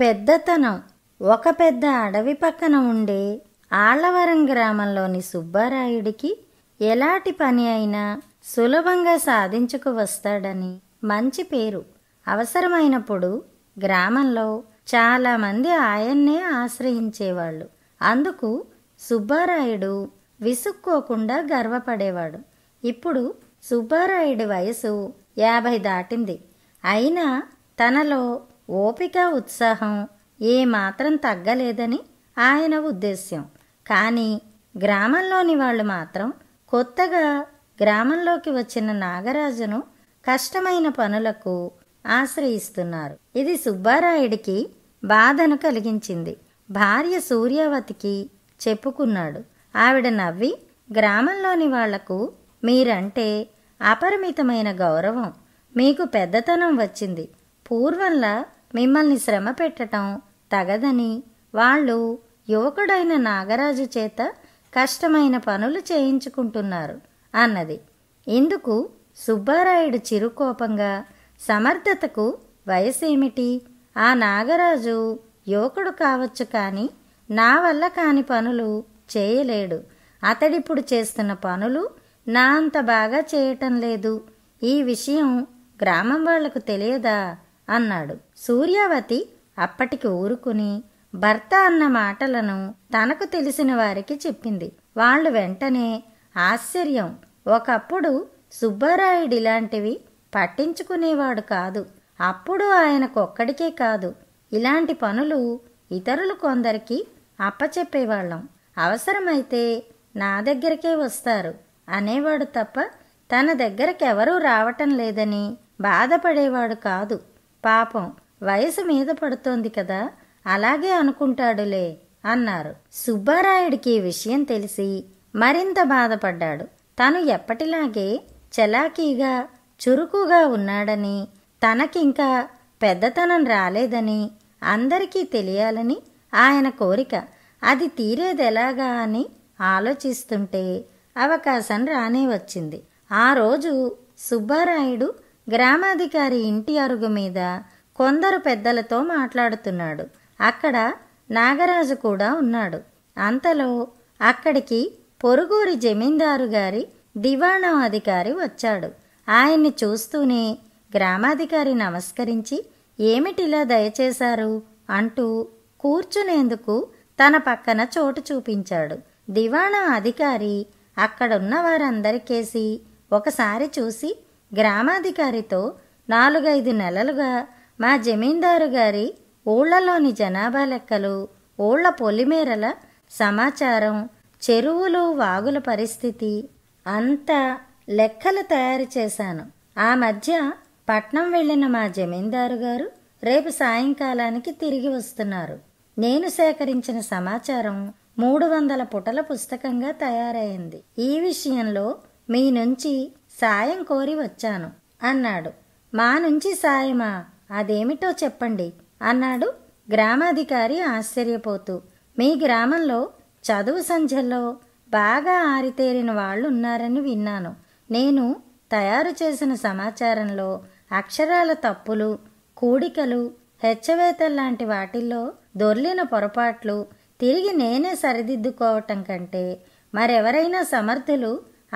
పెద్దతనం ఒక పెద్ద అడవి పక్కన ఉండే ఆళ్లవరం గ్రామంలోని సుబ్బారాయుడికి ఎలాంటి పని అయినా సులభంగా సాధించుకు వస్తాడని మంచి పేరు అవసరమైనప్పుడు గ్రామంలో చాలామంది ఆయన్నే ఆశ్రయించేవాళ్ళు అందుకు సుబ్బారాయుడు విసుక్కోకుండా గర్వపడేవాడు ఇప్పుడు సుబ్బారాయుడి వయసు యాభై దాటింది అయినా తనలో ఓపిక ఉత్సాహం ఏమాత్రం తగ్గలేదని ఆయన ఉద్దేశ్యం కానీ గ్రామంలోని వాళ్ళు మాత్రం కొత్తగా గ్రామంలోకి వచ్చిన నాగరాజును కష్టమైన పనులకు ఆశ్రయిస్తున్నారు ఇది సుబ్బారాయుడికి బాధను కలిగించింది భార్య సూర్యావతికి చెప్పుకున్నాడు ఆవిడ నవ్వి గ్రామంలోని వాళ్లకు మీరంటే అపరిమితమైన గౌరవం మీకు పెద్దతనం వచ్చింది పూర్వంలా మిమ్మల్ని శ్రమ పెట్టటం తగదని వాళ్ళు యువకుడైన నాగరాజు చేత కష్టమైన పనులు చేయించుకుంటున్నారు అన్నది ఇందుకు సుబ్బారాయుడు చిరుకోపంగా సమర్థతకు వయసేమిటి ఆ నాగరాజు యువకుడు కావచ్చు కానీ నా వల్ల కాని పనులు చేయలేడు అతడిప్పుడు చేస్తున్న పనులు నా అంత బాగా చేయటం లేదు ఈ విషయం గ్రామం వాళ్లకు తెలియదా అన్నాడు సూర్యావతి అప్పటికి ఊరుకుని భర్త అన్న మాటలను తనకు తెలిసిన వారికి చెప్పింది వాళ్ళు వెంటనే ఆశ్చర్యం ఒకప్పుడు సుబ్బారాయుడు ఇలాంటివి పట్టించుకునేవాడు కాదు అప్పుడు ఆయనకొక్కడికే కాదు ఇలాంటి పనులు ఇతరులు కొందరికి అప్పచెప్పేవాళ్ళం అవసరమైతే నా దగ్గరకే వస్తారు అనేవాడు తప్ప తన దగ్గరకెవరూ రావటం లేదని బాధపడేవాడు కాదు పాపం వయసు మీద పడుతోంది కదా అలాగే అనుకుంటాడులే అన్నారు సుబ్బారాయుడికి ఈ విషయం తెలిసి మరింత బాధపడ్డాడు తను ఎప్పటిలాగే చలాకీగా చురుకుగా ఉన్నాడని తనకింకా పెద్దతనం రాలేదని అందరికీ తెలియాలని ఆయన కోరిక అది తీరేదెలాగా అని ఆలోచిస్తుంటే అవకాశం రానే వచ్చింది ఆ రోజు సుబ్బారాయుడు గ్రామాధికారి ఇంటి అరుగు మీద కొందరు పెద్దలతో మాట్లాడుతున్నాడు అక్కడ నాగరాజు కూడా ఉన్నాడు అంతలో అక్కడికి పొరుగూరి జమీందారు గారి దివాణా అధికారి వచ్చాడు ఆయన్ని చూస్తూనే గ్రామాధికారి నమస్కరించి ఏమిటిలా దయచేశారు అంటూ కూర్చునేందుకు తన పక్కన చోటు చూపించాడు దివాణా అధికారి అక్కడున్న వారందరికేసి ఒకసారి చూసి గ్రామాధికారితో నాలుగైదు నెలలుగా మా జమీందారు గారి ఊళ్లలోని జనాభా లెక్కలు ఊళ్ల పొలిమేరల సమాచారం చెరువులు వాగుల పరిస్థితి అంతా లెక్కలు తయారు చేశాను ఆ మధ్య పట్నం వెళ్ళిన మా జమీందారు గారు రేపు సాయంకాలానికి తిరిగి వస్తున్నారు నేను సేకరించిన సమాచారం మూడు వందల పుటల పుస్తకంగా తయారైంది ఈ విషయంలో మీ నుంచి సాయం కోరి వచ్చాను అన్నాడు మా నుంచి సాయమా అదేమిటో చెప్పండి అన్నాడు గ్రామాధికారి ఆశ్చర్యపోతూ మీ గ్రామంలో చదువు సంధ్యలో బాగా ఆరితేరిన వాళ్ళు ఉన్నారని విన్నాను నేను తయారు చేసిన సమాచారంలో అక్షరాల తప్పులు కూడికలు హెచ్చవేతల లాంటి వాటిల్లో దొర్లిన పొరపాట్లు తిరిగి నేనే సరిదిద్దుకోవటం కంటే మరెవరైనా సమర్థులు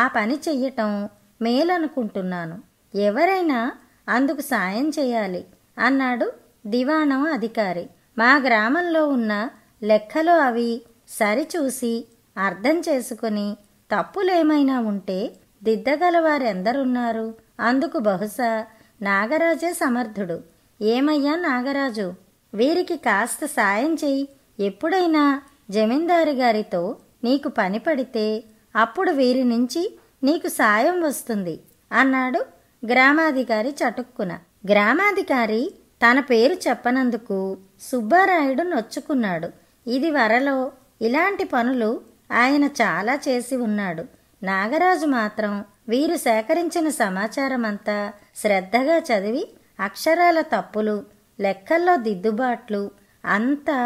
ఆ పని చెయ్యటం మేలనుకుంటున్నాను ఎవరైనా అందుకు సాయం చేయాలి అన్నాడు దివాణం అధికారి మా గ్రామంలో ఉన్న లెక్కలు అవి సరిచూసి అర్థం చేసుకుని తప్పులేమైనా ఉంటే దిద్దగల వారెందరున్నారు అందుకు బహుశా నాగరాజే సమర్థుడు ఏమయ్యా నాగరాజు వీరికి కాస్త సాయం చేయి ఎప్పుడైనా జమీందారు గారితో నీకు పని పడితే అప్పుడు వీరి నుంచి నీకు సాయం వస్తుంది అన్నాడు గ్రామాధికారి చటుక్కున గ్రామాధికారి తన పేరు చెప్పనందుకు సుబ్బారాయుడు నొచ్చుకున్నాడు ఇది వరలో ఇలాంటి పనులు ఆయన చాలా చేసి ఉన్నాడు నాగరాజు మాత్రం వీరు సేకరించిన సమాచారమంతా శ్రద్ధగా చదివి అక్షరాల తప్పులు లెక్కల్లో దిద్దుబాట్లు అంతా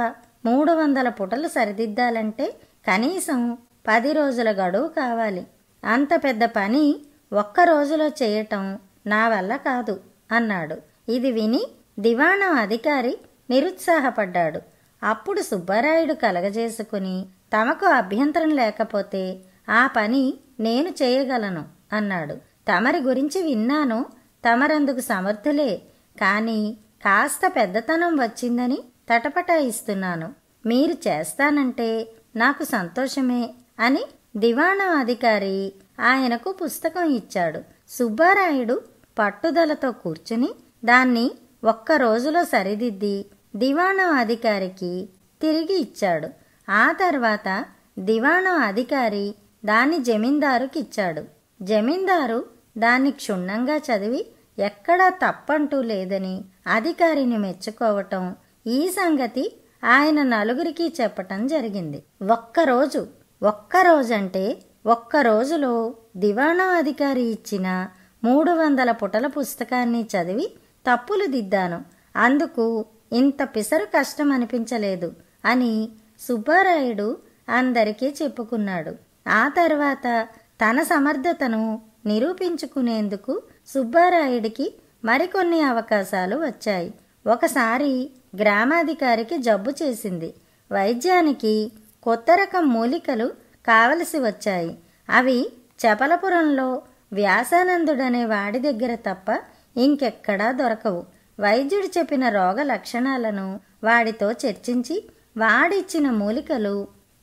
మూడు వందల పుటలు సరిదిద్దాలంటే కనీసం పది రోజుల గడువు కావాలి అంత పెద్ద పని ఒక్క రోజులో చేయటం నా వల్ల కాదు అన్నాడు ఇది విని దివాణా అధికారి నిరుత్సాహపడ్డాడు అప్పుడు సుబ్బరాయుడు కలగజేసుకుని తమకు అభ్యంతరం లేకపోతే ఆ పని నేను చేయగలను అన్నాడు తమరి గురించి విన్నాను తమరందుకు సమర్థులే కానీ కాస్త పెద్దతనం వచ్చిందని తటపటాయిస్తున్నాను మీరు చేస్తానంటే నాకు సంతోషమే అని దివాణా అధికారి ఆయనకు పుస్తకం ఇచ్చాడు సుబ్బారాయుడు పట్టుదలతో కూర్చుని దాన్ని ఒక్క రోజులో సరిదిద్ది దివాణా అధికారికి తిరిగి ఇచ్చాడు ఆ తర్వాత దివాణా అధికారి దాన్ని జమీందారుకి ఇచ్చాడు జమీందారు దాన్ని క్షుణ్ణంగా చదివి ఎక్కడా తప్పంటూ లేదని అధికారిని మెచ్చుకోవటం ఈ సంగతి ఆయన నలుగురికి చెప్పటం జరిగింది ఒక్కరోజు ఒక్కరోజంటే ఒక్క రోజులో అధికారి ఇచ్చిన మూడు వందల పుటల పుస్తకాన్ని చదివి తప్పులు దిద్దాను అందుకు ఇంత పిసరు కష్టం అనిపించలేదు అని సుబ్బారాయుడు అందరికీ చెప్పుకున్నాడు ఆ తర్వాత తన సమర్థతను నిరూపించుకునేందుకు సుబ్బారాయుడికి మరికొన్ని అవకాశాలు వచ్చాయి ఒకసారి గ్రామాధికారికి జబ్బు చేసింది వైద్యానికి కొత్త రకం మూలికలు కావలసి వచ్చాయి అవి చపలపురంలో వ్యాసానందుడనే వాడి దగ్గర తప్ప ఇంకెక్కడా దొరకవు వైద్యుడు చెప్పిన రోగ లక్షణాలను వాడితో చర్చించి వాడిచ్చిన మూలికలు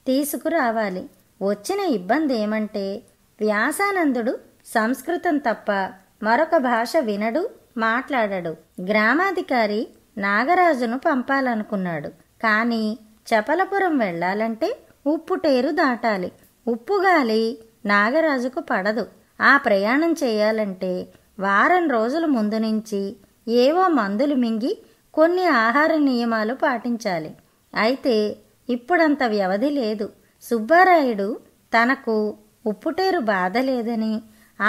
తీసుకురావాలి వచ్చిన ఇబ్బంది ఏమంటే వ్యాసానందుడు సంస్కృతం తప్ప మరొక భాష వినడు మాట్లాడడు గ్రామాధికారి నాగరాజును పంపాలనుకున్నాడు కానీ చపలపురం వెళ్ళాలంటే ఉప్పుటేరు దాటాలి ఉప్పుగాలి నాగరాజుకు పడదు ఆ ప్రయాణం చేయాలంటే వారం రోజుల ముందు నుంచి ఏవో మందులు మింగి కొన్ని ఆహార నియమాలు పాటించాలి అయితే ఇప్పుడంత వ్యవధి లేదు సుబ్బారాయుడు తనకు ఉప్పుటేరు బాధ లేదని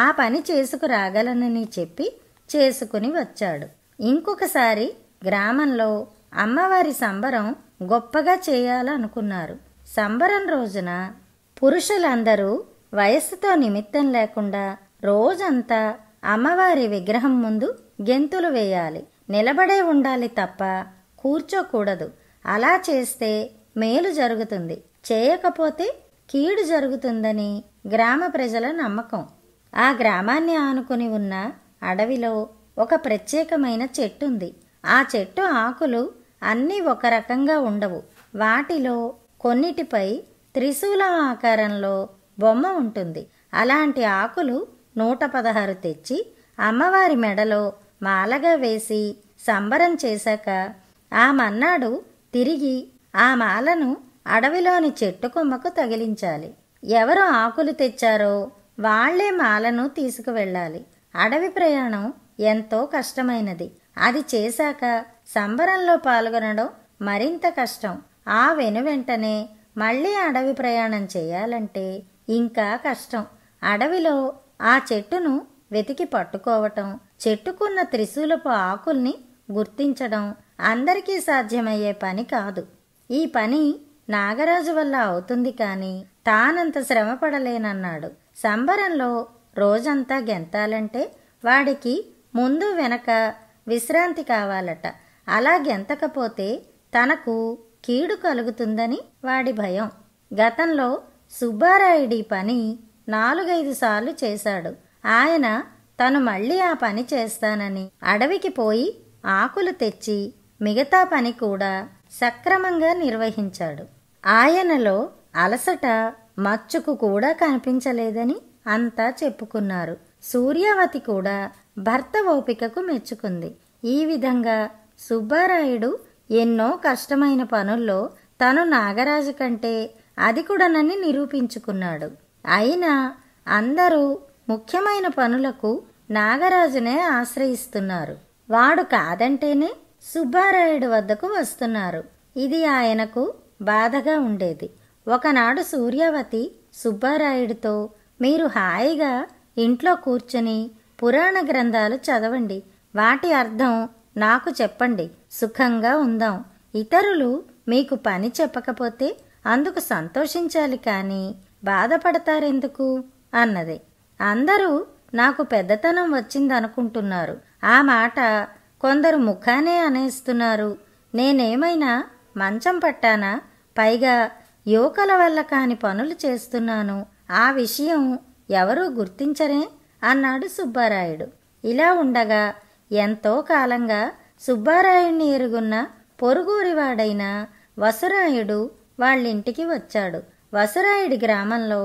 ఆ పని చేసుకురాగలనని చెప్పి చేసుకుని వచ్చాడు ఇంకొకసారి గ్రామంలో అమ్మవారి సంబరం గొప్పగా చేయాలనుకున్నారు సంబరం రోజున పురుషులందరూ వయస్సుతో నిమిత్తం లేకుండా రోజంతా అమ్మవారి విగ్రహం ముందు గెంతులు వేయాలి నిలబడే ఉండాలి తప్ప కూర్చోకూడదు అలా చేస్తే మేలు జరుగుతుంది చేయకపోతే కీడు జరుగుతుందని గ్రామ ప్రజల నమ్మకం ఆ గ్రామాన్ని ఆనుకుని ఉన్న అడవిలో ఒక ప్రత్యేకమైన చెట్టుంది ఆ చెట్టు ఆకులు అన్నీ ఒక రకంగా ఉండవు వాటిలో కొన్నిటిపై త్రిశూల ఆకారంలో బొమ్మ ఉంటుంది అలాంటి ఆకులు నూట పదహారు తెచ్చి అమ్మవారి మెడలో మాలగా వేసి సంబరం చేశాక ఆ మన్నాడు తిరిగి ఆ మాలను అడవిలోని చెట్టు కొమ్మకు తగిలించాలి ఎవరు ఆకులు తెచ్చారో వాళ్లే మాలను తీసుకువెళ్ళాలి అడవి ప్రయాణం ఎంతో కష్టమైనది అది చేశాక సంబరంలో పాల్గొనడం మరింత కష్టం ఆ వెనువెంటనే మళ్ళీ అడవి ప్రయాణం చేయాలంటే ఇంకా కష్టం అడవిలో ఆ చెట్టును వెతికి పట్టుకోవటం చెట్టుకున్న త్రిశూలపు ఆకుల్ని గుర్తించడం అందరికీ సాధ్యమయ్యే పని కాదు ఈ పని నాగరాజు వల్ల అవుతుంది కానీ తానంత శ్రమపడలేనన్నాడు సంబరంలో రోజంతా గెంతాలంటే వాడికి ముందు వెనక విశ్రాంతి కావాలట అలా గెంతకపోతే తనకు కీడు కలుగుతుందని వాడి భయం గతంలో సుబ్బారాయుడి పని నాలుగైదు సార్లు చేశాడు ఆయన తను మళ్ళీ ఆ పని చేస్తానని అడవికి పోయి ఆకులు తెచ్చి మిగతా పని కూడా సక్రమంగా నిర్వహించాడు ఆయనలో అలసట మచ్చుకు కూడా కనిపించలేదని అంతా చెప్పుకున్నారు సూర్యావతి కూడా భర్త ఓపికకు మెచ్చుకుంది ఈ విధంగా సుబ్బారాయుడు ఎన్నో కష్టమైన పనుల్లో తను నాగరాజు కంటే అది కూడా నన్ను నిరూపించుకున్నాడు అయినా అందరూ ముఖ్యమైన పనులకు నాగరాజునే ఆశ్రయిస్తున్నారు వాడు కాదంటేనే సుబ్బారాయుడు వద్దకు వస్తున్నారు ఇది ఆయనకు బాధగా ఉండేది ఒకనాడు సూర్యవతి సుబ్బారాయుడితో మీరు హాయిగా ఇంట్లో కూర్చుని పురాణ గ్రంథాలు చదవండి వాటి అర్థం నాకు చెప్పండి సుఖంగా ఉందాం ఇతరులు మీకు పని చెప్పకపోతే అందుకు సంతోషించాలి కానీ బాధపడతారెందుకు అన్నది అందరూ నాకు పెద్దతనం వచ్చిందనుకుంటున్నారు ఆ మాట కొందరు ముఖానే అనేస్తున్నారు నేనేమైనా మంచం పట్టానా పైగా యువకుల వల్ల కాని పనులు చేస్తున్నాను ఆ విషయం ఎవరూ గుర్తించరే అన్నాడు సుబ్బారాయుడు ఇలా ఉండగా ఎంతో కాలంగా సుబ్బారాయుణ్ణి ఎరుగున్న పొరుగురివాడైన వసురాయుడు వాళ్ళింటికి వచ్చాడు వసురాయుడి గ్రామంలో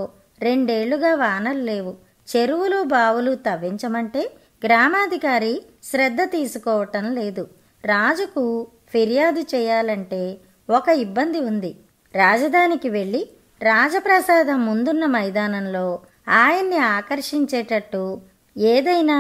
రెండేళ్లుగా వానలు లేవు చెరువులు బావులు తవ్వించమంటే గ్రామాధికారి శ్రద్ధ తీసుకోవటం లేదు రాజుకు ఫిర్యాదు చేయాలంటే ఒక ఇబ్బంది ఉంది రాజధానికి వెళ్ళి రాజప్రసాదం ముందున్న మైదానంలో ఆయన్ని ఆకర్షించేటట్టు ఏదైనా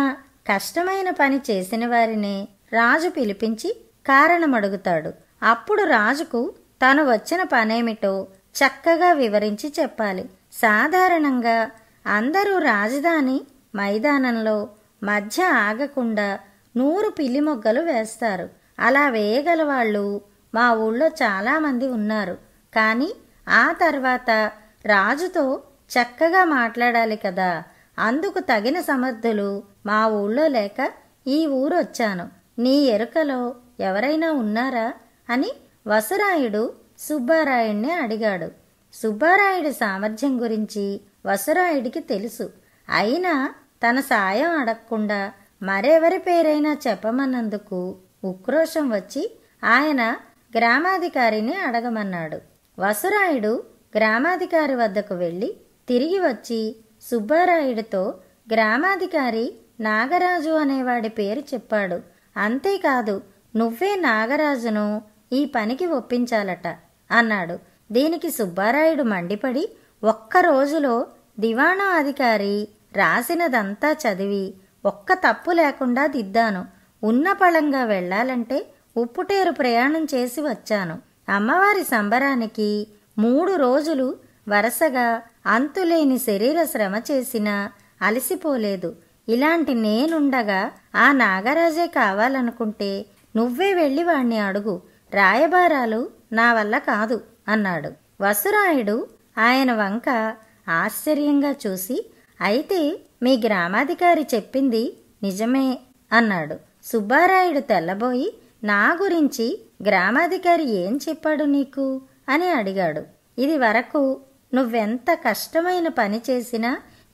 కష్టమైన పని చేసిన వారినే రాజు పిలిపించి కారణమడుగుతాడు అప్పుడు రాజుకు తాను వచ్చిన పనేమిటో చక్కగా వివరించి చెప్పాలి సాధారణంగా అందరూ రాజధాని మైదానంలో మధ్య ఆగకుండా నూరు పిల్లి మొగ్గలు వేస్తారు అలా వేయగల వాళ్ళు మా ఊళ్ళో చాలామంది ఉన్నారు కానీ ఆ తర్వాత రాజుతో చక్కగా మాట్లాడాలి కదా అందుకు తగిన సమర్థులు మా ఊళ్ళో లేక ఈ ఊరు వచ్చాను నీ ఎరుకలో ఎవరైనా ఉన్నారా అని వసురాయుడు సుబ్బారాయుడిని అడిగాడు సుబ్బారాయుడి సామర్థ్యం గురించి వసురాయుడికి తెలుసు అయినా తన సాయం అడగకుండా మరెవరి పేరైనా చెప్పమన్నందుకు ఉక్రోషం వచ్చి ఆయన గ్రామాధికారిని అడగమన్నాడు వసురాయుడు గ్రామాధికారి వద్దకు వెళ్ళి తిరిగి వచ్చి సుబ్బారాయుడితో గ్రామాధికారి నాగరాజు అనేవాడి పేరు చెప్పాడు అంతేకాదు నువ్వే నాగరాజును ఈ పనికి ఒప్పించాలట అన్నాడు దీనికి సుబ్బారాయుడు మండిపడి ఒక్కరోజులో దివాణా అధికారి రాసినదంతా చదివి ఒక్క తప్పు లేకుండా దిద్దాను ఉన్న పళంగా వెళ్ళాలంటే ఉప్పుటేరు ప్రయాణం చేసి వచ్చాను అమ్మవారి సంబరానికి మూడు రోజులు వరుసగా అంతులేని శరీర శ్రమ చేసినా అలసిపోలేదు ఇలాంటి నేనుండగా ఆ నాగరాజే కావాలనుకుంటే నువ్వే వెళ్లి వాణ్ణి అడుగు రాయబారాలు నా వల్ల కాదు అన్నాడు వసురాయుడు ఆయన వంక ఆశ్చర్యంగా చూసి అయితే మీ గ్రామాధికారి చెప్పింది నిజమే అన్నాడు సుబ్బారాయుడు తెల్లబోయి నా గురించి గ్రామాధికారి ఏం చెప్పాడు నీకు అని అడిగాడు ఇది వరకు నువ్వెంత కష్టమైన పని చేసినా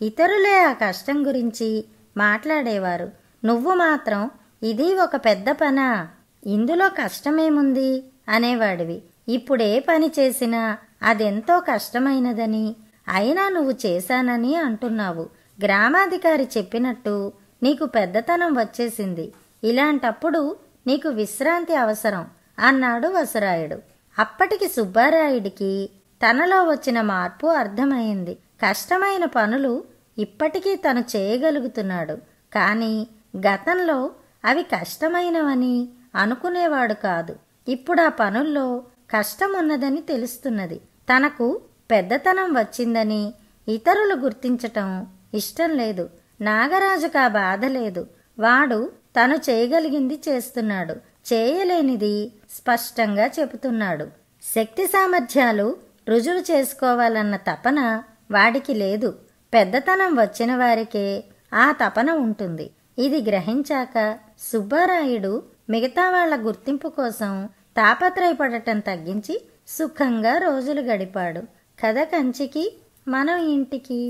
ఇతరులే ఆ కష్టం గురించి మాట్లాడేవారు నువ్వు మాత్రం ఇది ఒక పెద్ద పనా ఇందులో కష్టమేముంది అనేవాడివి ఇప్పుడే పని చేసినా అదెంతో కష్టమైనదని అయినా నువ్వు చేశానని అంటున్నావు గ్రామాధికారి చెప్పినట్టు నీకు పెద్దతనం వచ్చేసింది ఇలాంటప్పుడు నీకు విశ్రాంతి అవసరం అన్నాడు వసురాయుడు అప్పటికి సుబ్బారాయుడికి తనలో వచ్చిన మార్పు అర్థమైంది కష్టమైన పనులు ఇప్పటికీ తను చేయగలుగుతున్నాడు కానీ గతంలో అవి కష్టమైనవని అనుకునేవాడు కాదు ఇప్పుడు ఆ పనుల్లో కష్టమున్నదని తెలుస్తున్నది తనకు పెద్దతనం వచ్చిందని ఇతరులు గుర్తించటం ఇష్టం లేదు నాగరాజుకు ఆ బాధ లేదు వాడు తను చేయగలిగింది చేస్తున్నాడు చేయలేనిది స్పష్టంగా చెబుతున్నాడు శక్తి సామర్థ్యాలు రుజువు చేసుకోవాలన్న తపన వాడికి లేదు పెద్దతనం వచ్చిన వారికే ఆ తపన ఉంటుంది ఇది గ్రహించాక సుబ్బారాయుడు మిగతా వాళ్ల గుర్తింపు కోసం తాపత్రయపడటం తగ్గించి సుఖంగా రోజులు గడిపాడు కథ కంచికి మనం ఇంటికి